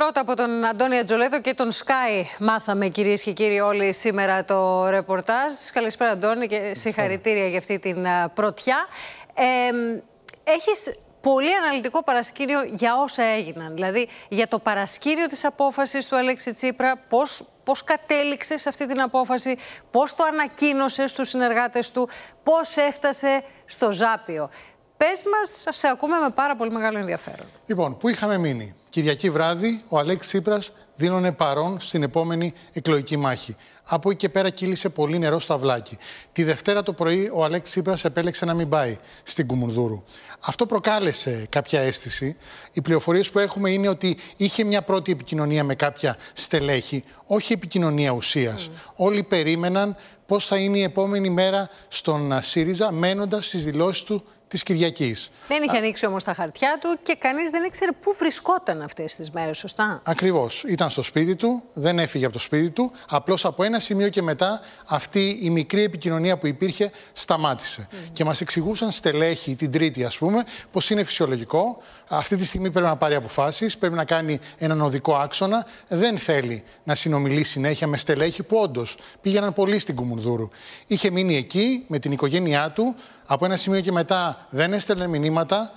Πρώτα από τον Αντώνη Ατζολέτο και τον Sky μάθαμε κυρίες και κύριοι όλοι σήμερα το ρεπορτάζ. Καλησπέρα Αντώνη και συγχαρητήρια για αυτή την πρωτιά. Ε, έχεις πολύ αναλυτικό παρασκήνιο για όσα έγιναν. Δηλαδή για το παρασκήνιο της απόφασης του Αλέξη Τσίπρα, πώς, πώς κατέληξες σε αυτή την απόφαση, πώς το ανακοίνωσες στους συνεργάτες του, πώς έφτασε στο Ζάπιο. Πες μας, σε ακούμε με πάρα πολύ μεγάλο ενδιαφέρον. Λοιπόν, πού είχαμε μείνει. Κυριακή βράδυ ο Αλέξης Σύπρα δίνωνε παρόν στην επόμενη εκλογική μάχη. Από εκεί και πέρα κύλησε πολύ νερό στα βλάκι. Τη Δευτέρα το πρωί ο Αλέξης Τσίπρας επέλεξε να μην πάει στην Κουμουνδούρου. Αυτό προκάλεσε κάποια αίσθηση. Οι πληροφορίες που έχουμε είναι ότι είχε μια πρώτη επικοινωνία με κάποια στελέχη, όχι επικοινωνία ουσίας. Mm. Όλοι περίμεναν πώς θα είναι η επόμενη μέρα στον ΣΥΡΙΖΑ, μένοντας στις δηλώσεις του της Κυριακής. Δεν είχε ανοίξει όμως τα χαρτιά του και κανείς δεν ήξερε πού βρισκόταν αυτές τις μέρες, σωστά. Ακριβώς. Ήταν στο σπίτι του, δεν έφυγε από το σπίτι του. Απλώς από ένα σημείο και μετά αυτή η μικρή επικοινωνία που υπήρχε σταμάτησε. Και μας εξηγούσαν στελέχη την Τρίτη, ας πούμε, πω είναι φυσιολογικό. Αυτή τη στιγμή πρέπει να πάρει αποφάσεις, πρέπει να κάνει έναν οδικό άξονα. Δεν θέλει να συνομιλεί συνέχεια με στελέχη που όντως πήγαιναν πολύ στην Κουμουνδούρου. Είχε μείνει εκεί με την οικογένειά του. Από ένα σημείο και μετά δεν έστελνε μηνύματα,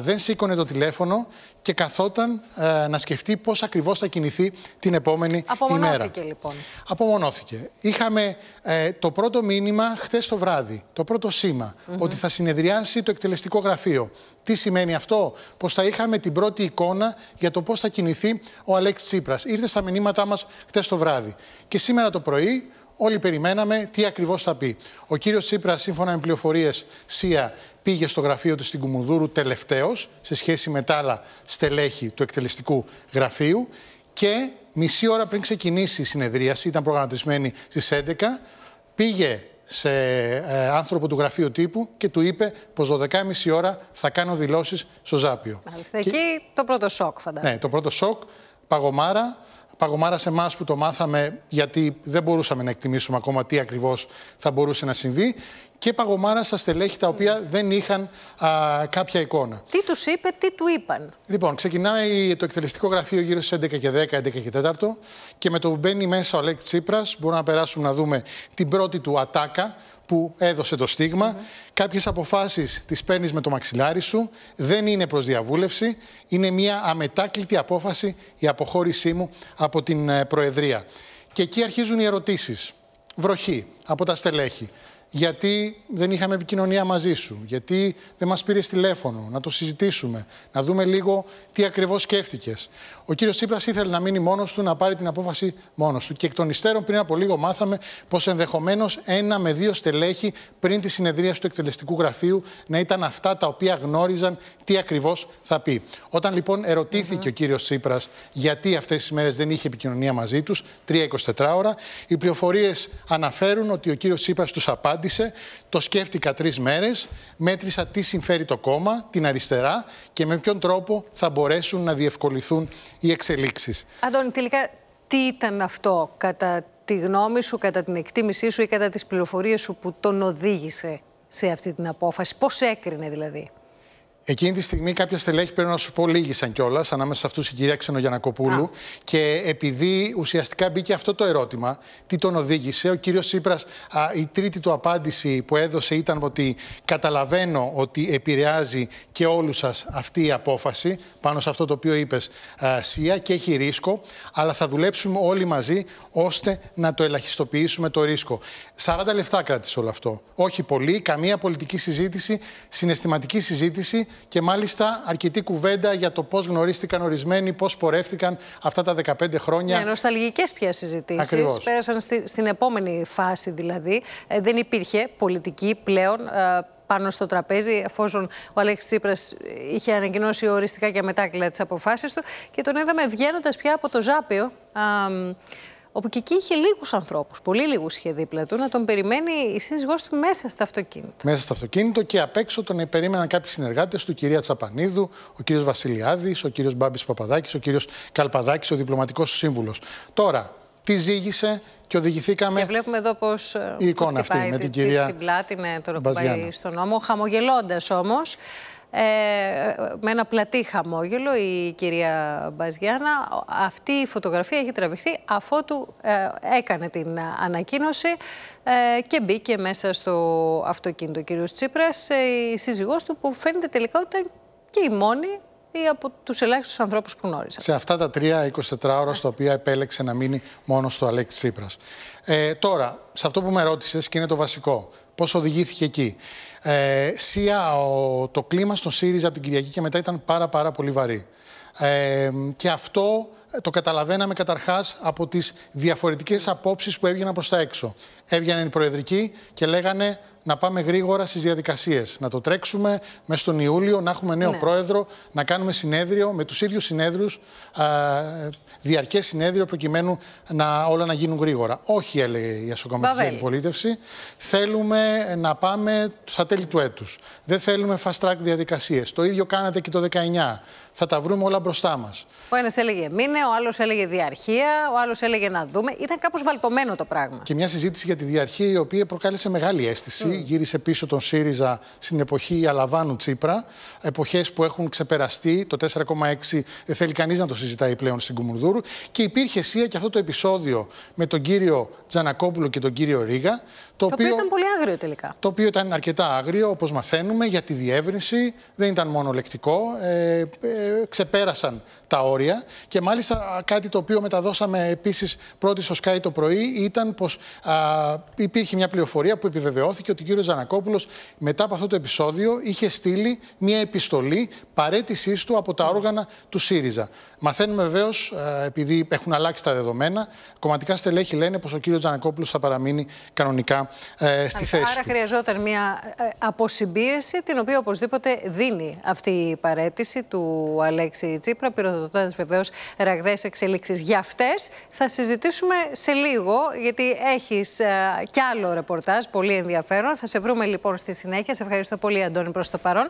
δεν σήκωνε το τηλέφωνο και καθόταν ε, να σκεφτεί πώς ακριβώς θα κινηθεί την επόμενη Απομονώθηκε, ημέρα. Απομονώθηκε λοιπόν. Απομονώθηκε. Είχαμε ε, το πρώτο μήνυμα χθες το βράδυ, το πρώτο σήμα, ότι θα συνεδριάσει το εκτελεστικό γραφείο. Τι σημαίνει αυτό, πως θα είχαμε την πρώτη εικόνα για το πώς θα κινηθεί ο Αλέξης Τσίπρας. Ήρθε στα μηνύματά μας χθες το βράδυ. Και σήμερα το πρωί Όλοι περιμέναμε τι ακριβώς θα πει. Ο κύριος Τσίπρας, σύμφωνα με πληροφορίες ΣΥΑ, πήγε στο γραφείο του στην Κουμουνδούρου τελευταίο σε σχέση με τα άλλα στελέχη του εκτελεστικού γραφείου. Και μισή ώρα πριν ξεκινήσει η συνεδρίαση, ήταν προγραμματισμένη στις 11, πήγε σε ε, άνθρωπο του γραφείου τύπου και του είπε πως 12.30 ώρα θα κάνω δηλώσεις στο Ζάπιο. Μάλιστα. Εκεί το πρώτο σοκ, φαντάζομαι. Ναι, το πρώτο σοκ παγωμάρα. Παγωμάρα σε εμάς που το μάθαμε, γιατί δεν μπορούσαμε να εκτιμήσουμε ακόμα τι ακριβώς θα μπορούσε να συμβεί. Και παγωμάρα στα στελέχη τα οποία δεν είχαν α, κάποια εικόνα. Τι τους είπε, τι του είπαν. Λοιπόν, ξεκινάει το εκτελεστικό γραφείο γύρω στις 11 και 10, 11 και 4 και με το που μπαίνει μέσα ο Αλέκ Τσίπρας, μπορούμε να περάσουμε να δούμε την πρώτη του ατάκα, που έδωσε το στίγμα. Mm-hmm. Κάποιες αποφάσεις τις παίρνεις με το μαξιλάρι σου, δεν είναι προς διαβούλευση, είναι μια αμετάκλητη απόφαση η αποχώρησή μου από την ε, Προεδρία. Και εκεί αρχίζουν οι ερωτήσεις. Βροχή από τα στελέχη γιατί δεν είχαμε επικοινωνία μαζί σου, γιατί δεν μας πήρες τηλέφωνο, να το συζητήσουμε, να δούμε λίγο τι ακριβώς σκέφτηκες. Ο κύριος Σύπρας ήθελε να μείνει μόνος του, να πάρει την απόφαση μόνος του. Και εκ των υστέρων πριν από λίγο μάθαμε πως ενδεχομένως ένα με δύο στελέχη πριν τη συνεδρία του εκτελεστικού γραφείου να ήταν αυτά τα οποία γνώριζαν τι ακριβώς θα πει. Όταν λοιπόν ο κύριος Σύπρας γιατί αυτές τις μέρες δεν είχε επικοινωνία μαζί τους, 3-24 ώρα, οι πληροφορίες αναφέρουν ότι ο κύριος Σύπρας τους απάντησε απάντησε. Το σκέφτηκα τρεις μέρες, μέτρησα τι συμφέρει το κόμμα, την αριστερά και με ποιον τρόπο θα μπορέσουν να διευκολυθούν οι εξελίξεις. Αντώνη, τελικά τι ήταν αυτό κατά τη γνώμη σου, κατά την εκτίμησή σου ή κατά τις πληροφορίες σου που τον οδήγησε σε αυτή την απόφαση. Πώς έκρινε δηλαδή. Εκείνη τη στιγμή κάποια στελέχη, πρέπει να σου πω, λίγησαν κιόλας, ανάμεσα σε αυτούς η κυρία Ξενογιανακοπούλου. Και επειδή ουσιαστικά μπήκε αυτό το ερώτημα, τι τον οδήγησε, ο κύριος Σύπρα, η τρίτη του απάντηση που έδωσε ήταν ότι καταλαβαίνω ότι επηρεάζει και όλους σας αυτή η απόφαση, πάνω σε αυτό το οποίο είπες, Σία, και έχει ρίσκο, αλλά θα δουλέψουμε όλοι μαζί ώστε να το ελαχιστοποιήσουμε το ρίσκο. 40 λεφτά κράτησε όλο αυτό. Όχι πολύ, καμία πολιτική συζήτηση, συναισθηματική συζήτηση και μάλιστα αρκετή κουβέντα για το πώς γνωρίστηκαν ορισμένοι, πώς πορεύτηκαν αυτά τα 15 χρόνια. Ναι, νοσταλγικές πια συζητήσεις. Πέρασαν στη, στην επόμενη φάση δηλαδή. Ε, δεν υπήρχε πολιτική πλέον. Ε, πάνω στο τραπέζι, εφόσον ο Αλέξης Τσίπρας είχε ανακοινώσει οριστικά και αμετάκλητα τις αποφάσεις του. Και τον είδαμε βγαίνοντας πια από το Ζάπιο όπου και εκεί είχε λίγους ανθρώπους, πολύ λίγους είχε δίπλα του, να τον περιμένει η σύζυγός του μέσα στο αυτοκίνητο. Μέσα στο αυτοκίνητο και απ' έξω τον περίμεναν κάποιοι συνεργάτες του, κυρία Τσαπανίδου, ο κύριος Βασιλιάδης, ο κύριος Μπάμπης Παπαδάκης, ο κύριος Καλπαδάκης, ο διπλωματικός σύμβουλος. Τώρα, τι ζήγησε και οδηγηθήκαμε. Και βλέπουμε εδώ πώς. Ε, η εικόνα αυτή με την κυρία. Την πλάτη, ναι, τώρα στον νόμο, χαμογελώντας όμως. Ε, με ένα πλατή χαμόγελο η κυρία Μπαζιάννα. Αυτή η φωτογραφία έχει τραβηχθεί αφότου ε, έκανε την ανακοίνωση ε, και μπήκε μέσα στο αυτοκίνητο. Ο κύριος Τσίπρας, ε, η σύζυγός του που φαίνεται τελικά ότι ήταν και η μόνη ή από τους ελάχιστους ανθρώπους που γνώρισα. Σε αυτά τα τρία 24 ώρα στα οποία επέλεξε να μείνει μόνο στο Αλέξη Τσίπρας. Ε, τώρα, σε αυτό που με ρώτησες και είναι το βασικό. Πώς οδηγήθηκε εκεί. Ε, το κλίμα στο ΣΥΡΙΖΑ από την Κυριακή και μετά ήταν πάρα, πάρα πολύ βαρύ. Ε, και αυτό ε, το καταλαβαίναμε καταρχάς από τις διαφορετικές απόψεις που έβγαιναν προς τα έξω. Έβγαιναν οι προεδρικοί και λέγανε να πάμε γρήγορα στις διαδικασίες. Να το τρέξουμε μέσα στον Ιούλιο, να έχουμε νέο ναι. πρόεδρο, να κάνουμε συνέδριο με τους ίδιους συνέδριους, διαρκές συνέδριο, προκειμένου να, όλα να γίνουν γρήγορα. Όχι, έλεγε η ασοκομματική αντιπολίτευση. Θέλουμε να πάμε στα τέλη του έτους. Δεν θέλουμε fast track διαδικασίες. Το ίδιο κάνατε και το 19. Θα τα βρούμε όλα μπροστά μας. Ο ένας έλεγε μήνε, ο άλλος έλεγε διαρχία, ο άλλος έλεγε να δούμε. Ήταν κάπως βαλτωμένο το πράγμα. Και μια συζήτηση για τη διαρχία η οποία προκάλεσε μεγάλη αίσθηση γύρισε πίσω τον ΣΥΡΙΖΑ στην εποχή Αλαβάνου Τσίπρα. Εποχές που έχουν ξεπεραστεί. Το 4,6 δεν θέλει κανείς να το συζητάει πλέον στην Κουμουνδούρου. Και υπήρχε σία και αυτό το επεισόδιο με τον κύριο Τζανακόπουλο και τον κύριο Ρίγα. Το, οποίο, ήταν πολύ άγριο τελικά. Το οποίο ήταν αρκετά άγριο, όπως μαθαίνουμε, για τη διεύρυνση. Δεν ήταν μόνο λεκτικό. Ε, ε ξεπέρασαν τα όρια. Και μάλιστα κάτι το οποίο μεταδώσαμε επίσης πρώτη στο Sky το πρωί ήταν πως υπήρχε μια πληροφορία που επιβεβαιώθηκε ότι κύριο Ζανακόπουλος, μετά από αυτό το επεισόδιο, είχε στείλει μια επιστολή παρέτησής του από τα όργανα του ΣΥΡΙΖΑ. Μαθαίνουμε βεβαίως, ε, επειδή έχουν αλλάξει τα δεδομένα, κομματικά στελέχη λένε πως ο κύριος Ζανακόπουλος θα παραμείνει κανονικά ε, στη Άρα, θέση. Άρα, χρειαζόταν μια ε, αποσυμπίεση, την οποία οπωσδήποτε δίνει αυτή η παρέτηση του Αλέξη Τσίπρα, πυροδοτώντας βεβαίως ραγδαίες εξελίξεις. Για αυτές θα συζητήσουμε σε λίγο, γιατί έχεις ε, κι άλλο ρεπορτάζ πολύ ενδιαφέρον. Θα σε βρούμε λοιπόν στη συνέχεια. Σε ευχαριστώ πολύ, Αντώνη, προς το παρόν.